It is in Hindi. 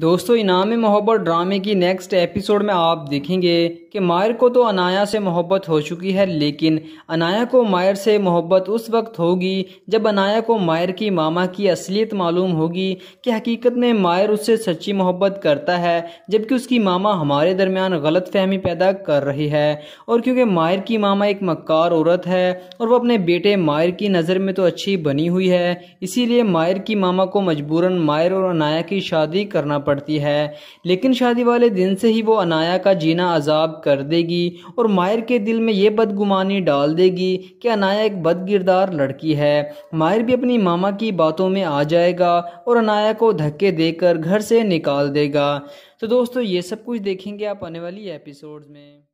दोस्तों इनाम मोहब्बत ड्रामे की नेक्स्ट एपिसोड में आप देखेंगे कि मायर को तो अनाया से मोहब्बत हो चुकी है लेकिन अनाया को मायर से मोहब्बत उस वक्त होगी जब अनाया को मायर की मामा की असलियत मालूम होगी कि हकीकत में मायर उससे सच्ची मोहब्बत करता है जबकि उसकी मामा हमारे दरमियान गलत फहमी पैदा कर रही है और क्योंकि मायर की मामा एक मक्कार औरत है और वह अपने बेटे मायर की नज़र में तो अच्छी बनी हुई है इसीलिए मायर की मामा को मजबूरन मायर और अनाया की शादी करना पड़ती है लेकिन शादी वाले दिन से ही वो अनाया का जीना अजाब कर देगी और मायर के दिल में ये बदगुमानी डाल देगी कि अनाया एक बदगिरदार लड़की है मायर भी अपनी मामा की बातों में आ जाएगा और अनाया को धक्के देकर घर से निकाल देगा तो दोस्तों ये सब कुछ देखेंगे आप आने वाली एपिसोड में